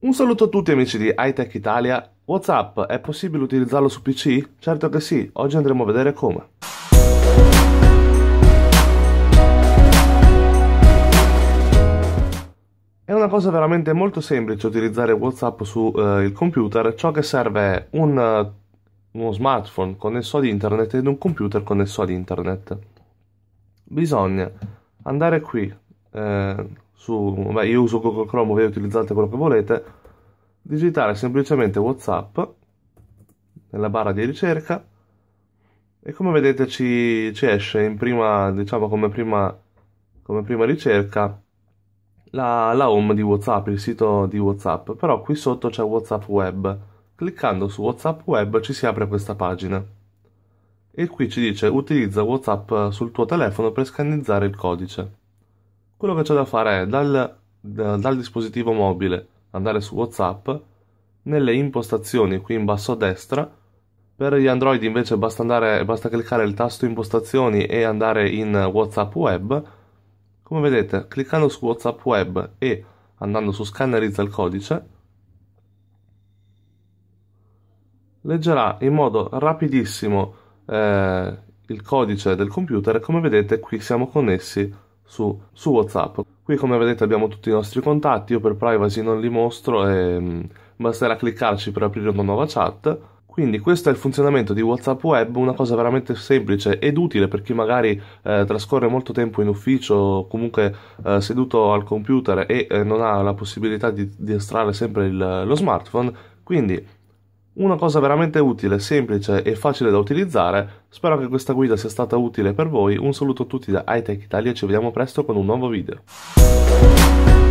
Un saluto a tutti amici di Hightech Italia. WhatsApp è possibile utilizzarlo su PC? Certo che sì, oggi andremo a vedere come. È una cosa veramente molto semplice utilizzare WhatsApp sul eh, uh, computer, ciò che serve è un, uh, uno smartphone connesso ad internet ed un computer connesso ad internet. Bisogna andare qui, eh, su, beh, io uso Google Chrome, voi utilizzate quello che volete, digitare semplicemente Whatsapp nella barra di ricerca e come vedete ci, ci esce prima, diciamo come prima, come prima ricerca la, la, home di Whatsapp, il sito di Whatsapp, però qui sotto c'è Whatsapp Web. Cliccando su Whatsapp Web ci si apre questa pagina e qui ci dice utilizza Whatsapp sul tuo telefono per scannizzare il codice. Quello che c'è da fare è dal, dal dispositivo mobile andare su WhatsApp, nelle impostazioni qui in basso a destra, per gli Android invece basta, andare, basta cliccare il tasto impostazioni e andare in WhatsApp web. Come vedete, cliccando su WhatsApp web e andando su scannerizza il codice, leggerà in modo rapidissimo eh, il codice del computer. Come vedete, qui siamo connessi su, su WhatsApp. Qui come vedete abbiamo tutti i nostri contatti, io per privacy non li mostro e ehm, basterà cliccarci per aprire una nuova chat. Quindi questo è il funzionamento di WhatsApp Web, una cosa veramente semplice ed utile per chi magari eh, trascorre molto tempo in ufficio, o comunque eh, seduto al computer e eh, non ha la possibilità di, di estrarre sempre il, lo smartphone. Quindi una cosa veramente utile, semplice e facile da utilizzare, spero che questa guida sia stata utile per voi, un saluto a tutti da iTech Italia e ci vediamo presto con un nuovo video.